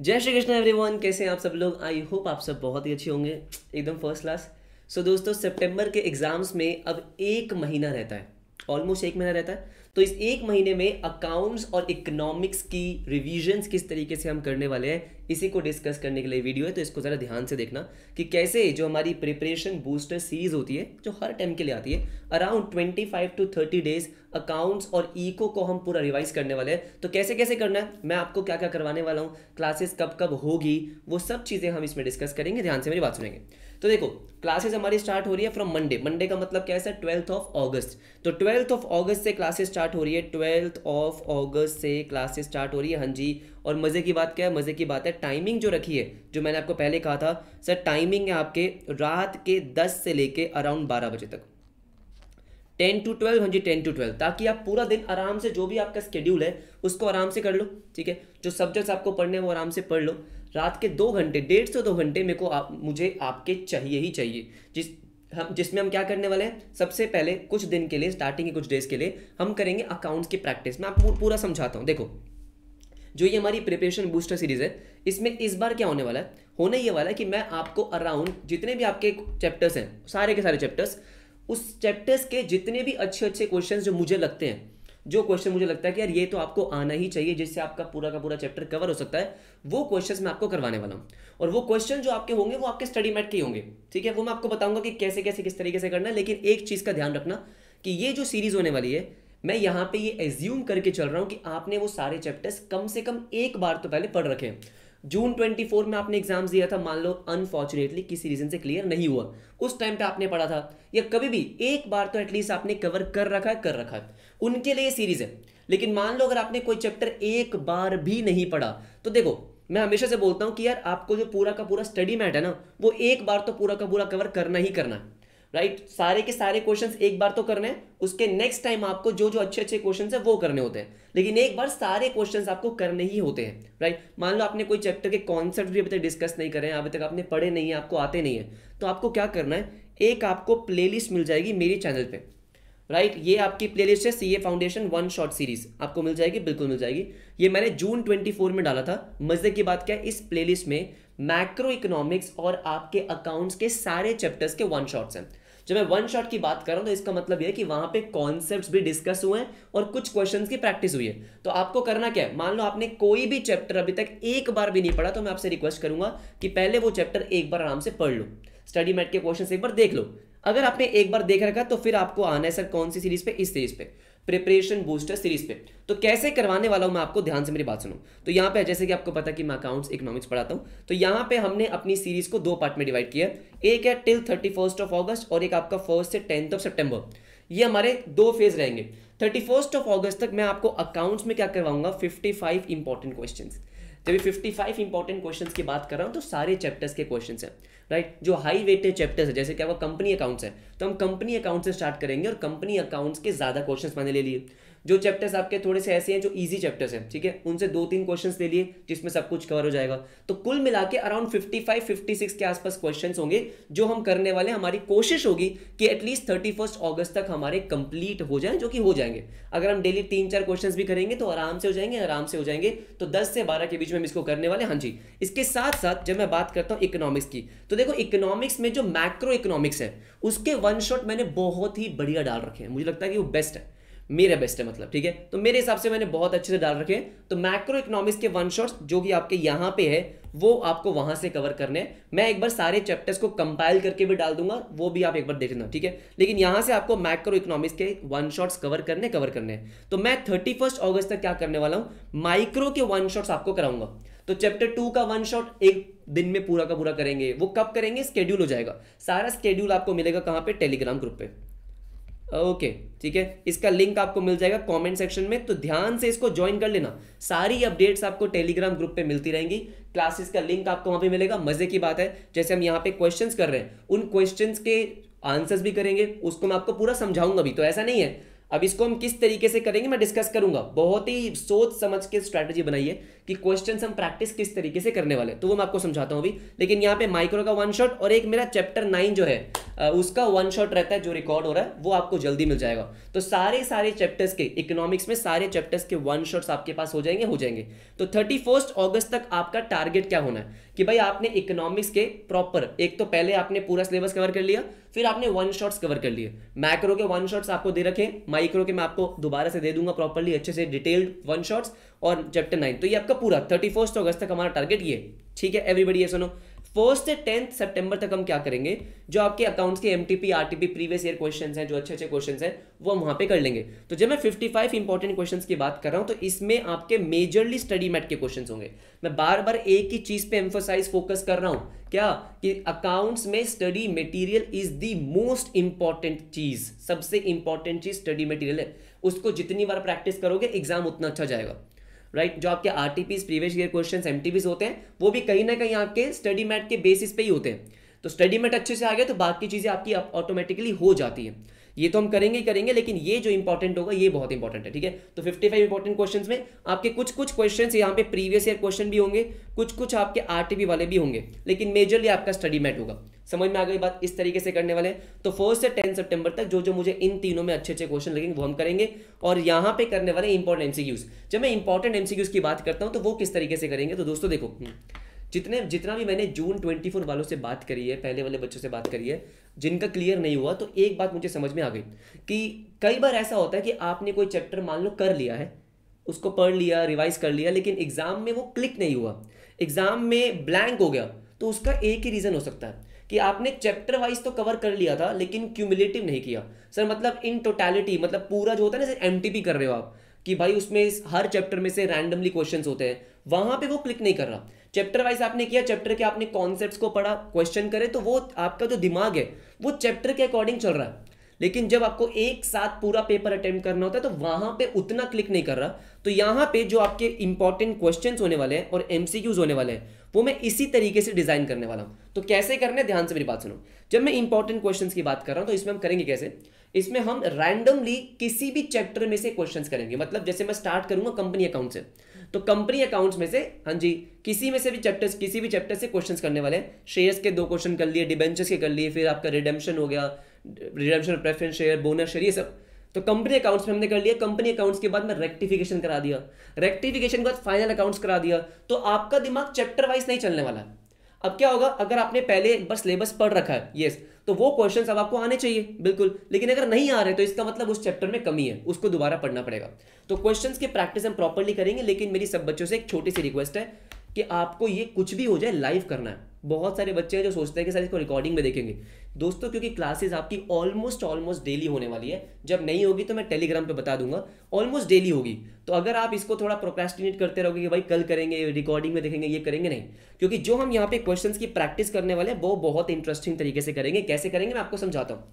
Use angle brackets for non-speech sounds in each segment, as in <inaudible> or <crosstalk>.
जय श्री कृष्ण एवरीवन कैसे हैं आप सब लोग आई होप आप सब बहुत ही अच्छे होंगे एकदम फर्स्ट क्लास सो दोस्तों सितंबर के एग्ज़ाम्स में अब एक महीना रहता है ऑलमोस्ट एक महीना रहता है तो इस एक महीने में अकाउंट्स और इकोनॉमिक्स की रिविजन्स किस तरीके से हम करने वाले हैं इसी को डिस्कस करने के लिए वीडियो है तो इसको ज़रा ध्यान से देखना कि कैसे जो हमारी प्रिपरेशन बूस्टर सीरीज होती है जो हर टाइम के लिए आती है around twenty five to thirty days accounts और ईको को हम पूरा रिवाइज करने वाले हैं तो कैसे कैसे करना है मैं आपको क्या क्या करवाने वाला हूँ क्लासेस कब कब होगी वो सब चीज़ें हम इसमें डिस्कस करेंगे ध्यान से मेरी बात सुनेंगे तो देखो क्लासेस हमारी स्टार्ट हो रही है फ्रॉम मंडे मंडे का मतलब क्या है ट्वेल्थ ऑफ ऑगस्ट तो ट्वेल्थ ऑफ ऑगस्ट से क्लासेस स्टार्ट हो रही है ट्वेल्थ ऑफ ऑगस्ट से क्लासेस स्टार्ट हो रही है हाँ जी और मज़े की बात क्या है मज़े की बात है टाइमिंग जो रखी है जो मैंने आपको पहले कहा था सर टाइमिंग है आपके रात के दस से लेके अराउंड बारह बजे तक टेन टू ट्वेल्व हाँ जी टेन टू ट्वेल्व ताकि आप पूरा दिन आराम से जो भी आपका स्केड्यूल है उसको आराम से कर लो ठीक है जो सब्जेक्ट्स आपको पढ़ने हैं वो आराम से पढ़ लो रात के दो घंटे डेढ़ से दो घंटे मेरे को आप मुझे आपके चाहिए ही चाहिए जिस हम जिसमें हम क्या करने वाले हैं सबसे पहले कुछ दिन के लिए स्टार्टिंग के कुछ डेज के लिए हम करेंगे अकाउंट्स की प्रैक्टिस मैं आपको पूरा समझाता हूँ देखो जो ये हमारी प्रिपरेशन बूस्टर सीरीज़ है इसमें इस बार क्या होने वाला है होने ये वाला है कि मैं आपको अराउंड जितने भी आपके चैप्टर्स हैं सारे के सारे चैप्टर्स उस चैप्टर्स के जितने भी अच्छे अच्छे क्वेश्चन जो मुझे लगते हैं जो क्वेश्चन मुझे लगता है कि यार ये तो आपको आना ही चाहिए जिससे आपका पूरा का पूरा चैप्टर कवर हो सकता है वो क्वेश्चंस मैं आपको करवाने वाला हूँ और वो क्वेश्चन जो आपके होंगे वो आपके स्टडी मैट के होंगे ठीक है वो मैं आपको बताऊंगा कि कैसे कैसे किस तरीके से करना है लेकिन एक चीज़ का ध्यान रखना कि ये जो सीरीज़ होने वाली है मैं यहाँ पे ये एज्यूम करके चल रहा हूँ कि आपने वो सारे चैप्टर्स कम से कम एक बार तो पहले पढ़ रखे जून 24 में आपने एग्जाम्स दिया था मान लो अनफॉर्चुनेटली किसी रीजन से क्लियर नहीं हुआ उस टाइम पे आपने पढ़ा था या कभी भी एक बार तो एटलीस्ट आपने कवर कर रखा है कर रखा है उनके लिए सीरीज है लेकिन मान लो अगर आपने कोई चैप्टर एक बार भी नहीं पढ़ा तो देखो मैं हमेशा से बोलता हूँ कि यार आपको जो पूरा का पूरा स्टडी मैट है ना वो एक बार तो पूरा का पूरा कवर करना ही करना है राइट right? सारे के सारे क्वेश्चन एक बार तो करने हैं उसके नेक्स्ट टाइम आपको जो जो अच्छे अच्छे क्वेश्चन है वो करने होते हैं लेकिन एक बार सारे क्वेश्चन आपको करने ही होते हैं राइट right? मान लो आपने कोई चैप्टर के कॉन्सेप्ट भी अभी तक डिस्कस नहीं करें अभी तक आपने पढ़े नहीं है आपको आते नहीं है तो आपको क्या करना है एक आपको प्ले मिल जाएगी मेरे चैनल पर राइट right? ये आपकी प्ले है C foundation one short series आपको मिल जाएगी बिल्कुल मिल जाएगी ये मैंने जून ट्वेंटी में डाला था मजे की बात क्या है इस प्ले में मैक्रो इकोनॉमिक्स और आपके अकाउंट्स के सारे चैप्टर्स के वन शॉट्स हैं जब मैं वन शॉट की बात कर रहा हूँ तो इसका मतलब यह कि वहाँ पे कॉन्सेप्ट्स भी डिस्कस हुए हैं और कुछ क्वेश्चन की प्रैक्टिस हुई है तो आपको करना क्या है मान लो आपने कोई भी चैप्टर अभी तक एक बार भी नहीं पढ़ा तो मैं आपसे रिक्वेस्ट करूंगा कि पहले वो चैप्टर एक बार आराम से पढ़ लो स्टडी मैट के क्वेश्चन एक बार देख लो अगर आपने एक बार देख रखा तो फिर आपको आना है सर कौन सी सीरीज पे इस सीरीज पे प्रिपरेशन बूस्टर सीरीज पे तो कैसे करवाने वाला हूँ मैं आपको ध्यान से मेरी बात सुनो तो यहाँ पे जैसे कि आपको पता कि मैं अकाउंट्स इकोनॉमिक्स पढ़ाता हूँ तो यहाँ पे हमने अपनी सीरीज को दो पार्ट में डिवाइड किया एक है till thirty first of August और एक आपका फर्स्ट से टेंथ ऑफ सेप्टेम्बर ये हमारे दो फेज रहेंगे थर्टी ऑफ ऑगस्ट तक मैं आपको अकाउंट्स में क्या करवाऊंगा फिफ्टी फाइव इंपॉर्टेंट जब फिफ्टी फाइव इंपॉर्टेंट क्वेश्चन की बात कर रहा हूँ तो सारे चैप्टर्स के क्वेश्चन है राइट जो हाई वेटेड चैप्टर्स है जैसे क्या वो कंपनी अकाउंट्स है तो हम कंपनी अकाउंट से स्टार्ट करेंगे और कंपनी अकाउंट्स के ज़्यादा क्वेश्चन मैंने ले लिए जो चैप्टर्स आपके थोड़े से ऐसे हैं जो इजी चैप्टर्स हैं ठीक है उनसे दो तीन क्वेश्चन ले लिए जिसमें सब कुछ कवर हो जाएगा तो कुल मिला के around fifty five fifty six के आसपास क्वेश्चन होंगे जो हम करने वाले हमारी कोशिश होगी कि एटलीस्ट थर्टी फर्स्ट ऑगस्ट तक हमारे कंप्लीट हो जाए जो कि हो जाएंगे अगर हम डेली तीन चार क्वेश्चन भी करेंगे तो आराम से हो जाएंगे आराम से हो जाएंगे तो दस से बारह के बीच में हम इसको करने वाले हाँ जी इसके साथ साथ जब मैं बात करता हूँ इकोनॉमिक्स की तो देखो इकोनॉमिक्स में जो मैक्रो इकोनॉमिक्स है उसके वन शॉट मैंने बहुत ही बढ़िया डाल रखे हैं मुझे लगता है कि वो बेस्ट है मेरा बेस्ट है मतलब ठीक है तो मेरे हिसाब से मैंने बहुत अच्छे से डाल रखे हैं तो मैक्रो इकोनॉमिक्स के वन शॉट्स जो कि आपके यहाँ पे है वो आपको वहां से कवर करने मैं एक बार सारे चैप्टर्स को कंपाइल करके भी डाल दूंगा वो भी आप एक बार देख लेना ठीक है लेकिन यहां से आपको मैक्रो इकोनॉमिक्स के वन शॉट्स कवर करने कवर करने तो मैं थर्टी अगस्त तक क्या करने वाला हूँ माइक्रो के वन शॉट्स आपको कराऊंगा तो चैप्टर टू का वन शॉट एक दिन में पूरा का पूरा करेंगे वो कब करेंगे स्केड्यूल हो जाएगा सारा स्केड्यूल आपको मिलेगा कहाँ पे टेलीग्राम ग्रुप पे ओके ठीक है इसका लिंक आपको मिल जाएगा कमेंट सेक्शन में तो ध्यान से इसको ज्वाइन कर लेना सारी अपडेट्स आपको टेलीग्राम ग्रुप पे मिलती रहेंगी क्लासेस का लिंक आपको वहां पे मिलेगा मजे की बात है जैसे हम यहाँ पे क्वेश्चंस कर रहे हैं उन क्वेश्चंस के आंसर्स भी करेंगे उसको मैं आपको पूरा समझाऊंगा भी तो ऐसा नहीं है अब इसको हम किस तरीके से करेंगे मैं डिस्कस करूंगा बहुत ही सोच समझ के स्ट्रैटेजी बनाइए कि क्वेश्चन हम प्रैक्टिस किस तरीके से करने वाले तो वो मैं आपको समझाता हूँ अभी लेकिन यहाँ पे माइक्रो का वन शॉट और एक मेरा चैप्टर नाइन जो है उसका वन शॉट रहता है जो रिकॉर्ड हो रहा है वो आपको जल्दी मिल जाएगा तो सारे सारे चैप्टर्स के इकोनॉमिक्स में सारे चैप्टर्स के वन शॉट्स आपके पास हो जाएंगे हो जाएंगे तो थर्टी अगस्त तक आपका टारगेट क्या होना है कि भाई आपने इकोनॉमिक्स के प्रॉपर एक तो पहले आपने पूरा सिलेबस कवर कर लिया फिर आपने वन शॉट्स कवर कर लिए मैक्रो के वन शॉट्स आपको दे रखे माइक्रो ट्राई करो कि मैं आपको दोबारा से दे दूंगा प्रॉपरली अच्छे से डिटेल्ड वन शॉट्स और चैप्टर नाइन तो ये आपका पूरा थर्टी फर्स्ट अगस्त तक हमारा टारगेट ये ठीक है एवरीबडी ये सुनो फर्स्ट से टेंथ सेप्टेंबर तक हम क्या करेंगे जो आपके अकाउंट्स के MTP RTP previous year questions हैं जो अच्छे अच्छे क्वेश्चंस हैं वो हम वहाँ पे कर लेंगे तो जब मैं 55 फाइव इंपॉर्टेंट क्वेश्चन की बात कर रहा हूं तो इसमें आपके मेजरली स्टडी मैट के क्वेश्चन होंगे मैं बार बार एक ही चीज़ पे एम्फोसाइज फोकस कर रहा हूं क्या कि अकाउंट्स में study material is the most important चीज़ सबसे इंपॉर्टेंट चीज़ स्टडी मटेरियल है उसको जितनी बार प्रैक्टिस करोगे एग्जाम उतना अच्छा जाएगा राइट जो आपके R previous year question M होते हैं वो भी कहीं ना कहीं आपके स्टडी मैट के बेसिस पे ही होते हैं तो स्टडी मैट अच्छे से आ गया तो बाकी चीज़ें आपकी ऑटोमेटिकली हो जाती है ये तो हम करेंगे ही करेंगे लेकिन ये जो इंपॉर्टेंट होगा ये बहुत इंपॉर्टेंट है ठीक है तो 55 फाइव इंपॉर्टेंट क्वेश्चन में आपके कुछ कुछ क्वेश्चन यहाँ पे प्रीवियस ईयर क्वेश्चन भी होंगे कुछ कुछ आपके आरटीपी वाले भी होंगे लेकिन मेजरली आपका स्टडी मैट होगा समझ में आ गई बात इस तरीके से करने वाले हैं तो फोर्थ से टेंथ सितंबर तक जो जो मुझे इन तीनों में अच्छे अच्छे क्वेश्चन लगेंगे वो हम करेंगे और यहाँ पे करने वाले इंपॉर्टेंट एमसीक्यूज जब मैं इंपॉर्टेंट एमसीक्यूज की बात करता हूँ तो वो किस तरीके से करेंगे तो दोस्तों देखो हम्म, जितने जितना भी मैंने जून ट्वेंटी फोर वालों से बात करी है पहले वाले बच्चों से बात करी है जिनका क्लियर नहीं हुआ तो एक बात मुझे समझ में आ गई कि कई बार ऐसा होता है कि आपने कोई चैप्टर मान लो कर लिया है उसको पढ़ लिया रिवाइज कर लिया लेकिन एग्जाम में वो क्लिक नहीं हुआ एग्जाम में ब्लैंक हो गया तो उसका एक ही रीज़न हो सकता है कि आपने चैप्टर वाइज तो कवर कर लिया था लेकिन क्यूमुलेटिव नहीं किया सर मतलब इन टोटैलिटी मतलब पूरा जो होता है ना टी पी कर रहे हो आप कि भाई उसमें हर चैप्टर में से रैंडमली क्वेश्चन होते हैं वहाँ पर वो क्लिक नहीं कर रहा चैप्टर वाइज आपने किया चैप्टर के आपने कॉन्सेप्ट को पढ़ा क्वेश्चन करे तो वो आपका जो दिमाग है वो चैप्टर के अकॉर्डिंग चल रहा है लेकिन जब आपको एक साथ पूरा पेपर अटेम्प्ट करना होता है तो वहां पे उतना क्लिक नहीं कर रहा तो यहाँ पे जो आपके इंपॉर्टेंट क्वेश्चंस होने वाले हैं और एमसीक्यूज होने वाले हैं वो मैं इसी तरीके से डिजाइन करने वाला हूँ तो कैसे करने ध्यान से मेरी बात सुनो जब मैं इंपॉर्टेंट क्वेश्चन की बात कर रहा हूँ तो इसमें हम करेंगे कैसे इसमें हम रैंडमली किसी भी चैप्टर में से क्वेश्चन करेंगे मतलब जैसे मैं स्टार्ट करूंगा कंपनी अकाउंट से तो कंपनी अकाउंट्स में से हाँ जी किसी में से भी चैप्टर किसी भी चैप्टर से क्वेश्चंस करने वाले हैं शेयर्स के दो क्वेश्चन कर लिए डिबेंचर्स के कर लिए फिर आपका रिडेम्पशन हो गया redemption preference share bonus share ये सब तो कंपनी अकाउंट्स में हमने कर लिया कंपनी अकाउंट्स के बाद में रेक्टिफिकेशन करा दिया रेक्टिफिकेशन के बाद फाइनल अकाउंट्स करा दिया तो आपका दिमाग चैप्टर वाइज नहीं चलने वाला है अब क्या होगा अगर आपने पहले एक बार सिलेबस पढ़ रखा है यस तो वो क्वेश्चन अब आपको आने चाहिए बिल्कुल लेकिन अगर नहीं आ रहे तो इसका मतलब उस चैप्टर में कमी है उसको दोबारा पढ़ना पड़ेगा तो क्वेश्चंस की प्रैक्टिस हम प्रॉपरली करेंगे लेकिन मेरी सब बच्चों से एक छोटी सी रिक्वेस्ट है कि आपको ये कुछ भी हो जाए लाइव करना है बहुत सारे बच्चे हैं जो सोचते हैं कि सर इसको रिकॉर्डिंग में देखेंगे दोस्तों क्योंकि क्लासेस आपकी ऑलमोस्ट ऑलमोस्ट डेली होने वाली है जब नहीं होगी तो मैं टेलीग्राम पे बता दूंगा ऑलमोस्ट डेली होगी तो अगर आप इसको थोड़ा प्रोक्रेस्टिनेट करते रहोगे कि भाई कल करेंगे रिकॉर्डिंग में देखेंगे ये करेंगे नहीं क्योंकि जो हम यहाँ पे क्वेश्चन की प्रैक्टिस करने वाले हैं वो बहुत इंटरेस्टिंग तरीके से करेंगे कैसे करेंगे मैं आपको समझाता हूँ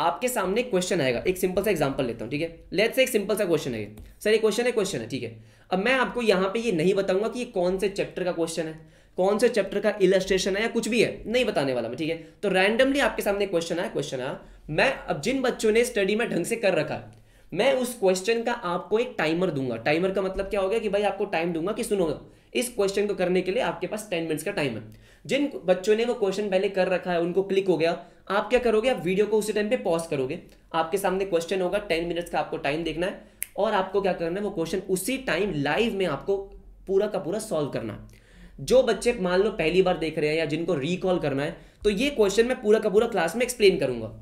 आपके सामने क्वेश्चन आएगा एक सिंपल सा एग्जांपल लेता हूं ठीक है लेट्स से एक सिंपल सा क्वेश्चन है ये सर ये क्वेश्चन है क्वेश्चन है ठीक है अब मैं आपको यहाँ पे ये नहीं बताऊंगा कि ये कौन से चैप्टर का क्वेश्चन है कौन से चैप्टर का इलस्ट्रेशन है या कुछ भी है नहीं बताने वाला मैं ठीक है तो रैंडमली आपके सामने क्वेश्चन आया क्वेश्चन आया मैं अब जिन बच्चों ने स्टडी में ढंग से कर रखा है मैं उस क्वेश्चन का आपको एक टाइमर दूंगा टाइमर का मतलब क्या हो गया कि भाई आपको टाइम दूंगा कि सुनोगा इस क्वेश्चन को करने के लिए आपके पास टेन मिनट्स का टाइम है जिन बच्चों ने वो क्वेश्चन पहले कर रखा है उनको क्लिक हो गया आप क्या करोगे आप वीडियो को उसी टाइम पे पॉज करोगे आपके सामने क्वेश्चन होगा टेन मिनट्स का आपको टाइम देखना है और आपको क्या करना है वो क्वेश्चन उसी टाइम लाइव में आपको पूरा का पूरा सॉल्व करना है जो बच्चे मान लो पहली बार देख रहे हैं या जिनको रिकॉल करना है तो ये क्वेश्चन मैं पूरा का पूरा क्लास में एक्सप्लेन करूंगा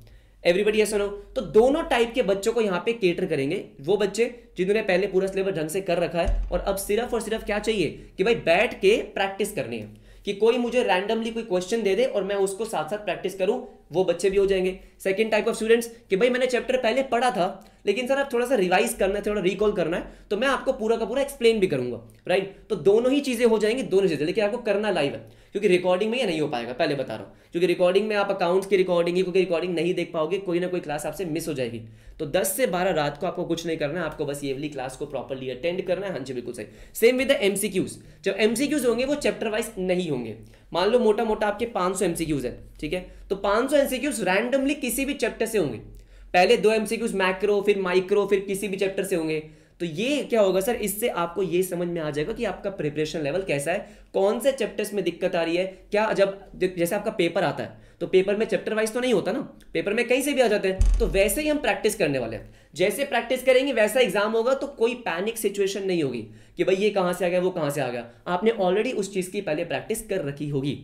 एवरीबडी ऐसा नो तो दोनों टाइप के बच्चों को यहाँ पे केटर करेंगे वो बच्चे जिन्होंने पहले पूरा सिलेबस ढंग से कर रखा है और अब सिर्फ और सिर्फ क्या चाहिए कि भाई बैठ के प्रैक्टिस करनी है कि कोई मुझे रैंडमली कोई क्वेश्चन दे दे और मैं उसको साथ साथ प्रैक्टिस करूं वो बच्चे भी हो जाएंगे सेकंड टाइप ऑफ स्टूडेंट्स कि भाई मैंने चैप्टर पहले पढ़ा था लेकिन सर आप थोड़ा सा रिवाइज करना है थोड़ा रिकॉल करना है तो मैं आपको पूरा का पूरा एक्सप्लेन भी करूंगा राइट तो दोनों ही चीज़ें हो जाएंगी दोनों चीज़ें लेकिन आपको करना लाइव है क्योंकि रिकॉर्डिंग में यह नहीं हो पाएगा पहले बता रहा हूँ क्योंकि रिकॉर्डिंग में आप अकाउंट्स की रिकॉर्डिंग क्योंकि रिकॉर्डिंग नहीं देख पाओगे कोई ना कोई क्लास आपसे मिस हो जाएगी तो दस से बारह रात को आपको कुछ नहीं करना है आपको बस ये वाली क्लास को प्रॉपरली अटेंड करना है हाँ जी बिल्कुल सही सेम विद एमसीक्यूज जब एमसीक्यूज होंगे वो चैप्टर वाइज नहीं होंगे मान लो मोटा मोटा आपके 500 सौ एमसीक्यूज है ठीक है तो 500 सौ एमसीक्यूज रैंडमली किसी भी चैप्टर से होंगे पहले दो एमसीक्यूज मैक्रो फिर माइक्रो फिर किसी भी चैप्टर से होंगे तो ये क्या होगा सर इससे आपको ये समझ में आ जाएगा कि आपका प्रिपरेशन लेवल कैसा है कौन से चैप्टर्स में दिक्कत आ रही है क्या जब जैसे आपका पेपर आता है तो पेपर में चैप्टर वाइज तो नहीं होता ना पेपर में कहीं से भी आ जाते हैं तो वैसे ही हम प्रैक्टिस करने वाले हैं जैसे प्रैक्टिस करेंगे वैसा एग्जाम होगा तो कोई पैनिक सिचुएशन नहीं होगी कि भाई ये कहाँ से आ गया वो कहाँ से आ गया आपने ऑलरेडी उस चीज़ की पहले प्रैक्टिस कर रखी होगी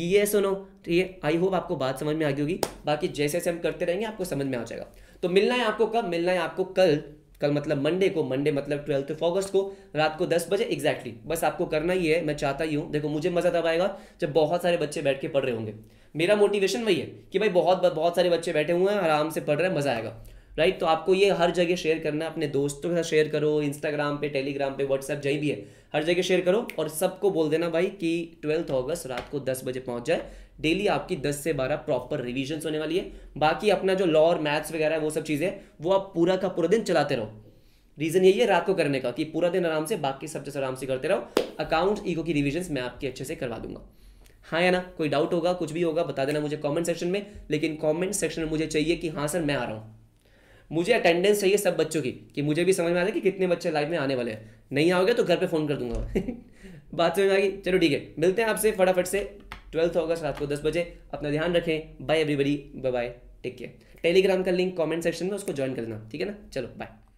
ये सुनो ठीक है आई होप आपको बात समझ में आ गई होगी बाकी जैसे जैसे हम करते रहेंगे आपको समझ में आ जाएगा तो मिलना है आपको कब मिलना है आपको कल कल मतलब मंडे को मंडे मतलब ट्वेल्थ ऑफ ऑगस्ट को रात को दस बजे एग्जैक्टली बस आपको करना ही है मैं चाहता ही हूँ देखो मुझे मज़ा तब आएगा जब बहुत सारे बच्चे बैठ के पढ़ रहे होंगे मेरा मोटिवेशन वही है कि भाई बहुत बहुत सारे बच्चे बैठे हुए हैं आराम से पढ़ रहे हैं मज़ा आएगा राइट तो आपको ये हर जगह शेयर करना है अपने दोस्तों के साथ शेयर करो इंस्टाग्राम पे टेलीग्राम पे व्हाट्सएप जहीं भी है हर जगह शेयर करो और सबको बोल देना भाई कि ट्वेल्थ अगस्त रात को दस बजे पहुंच जाए डेली आपकी 10 से 12 प्रॉपर रिविजन होने वाली है बाकी अपना जो लॉ और मैथ्स वगैरह है वो सब चीज़ें वो आप पूरा का पूरा दिन चलाते रहो रीज़न यही है रात को करने का कि पूरा दिन आराम से बाकी सब चीज़ आराम से करते रहो अकाउंट ईगो की रिविजन मैं आपके अच्छे से करवा दूंगा हाँ या ना कोई डाउट होगा कुछ भी होगा बता देना मुझे कमेंट सेक्शन में लेकिन कमेंट सेक्शन में मुझे चाहिए कि हाँ सर मैं आ रहा हूँ मुझे अटेंडेंस चाहिए सब बच्चों की कि मुझे भी समझ में आ है कि कितने बच्चे लाइफ में आने वाले हैं नहीं आओगे तो घर पे फ़ोन कर दूंगा <laughs> बात समझ में चलो ठीक है मिलते हैं आपसे फटाफट से ट्वेल्थ अगस्त रात को दस बजे अपना ध्यान रखें bye everybody bye bye take care Telegram का लिंक कमेंट सेक्शन में उसको ज्वाइन कर देना ठीक है ना चलो बाय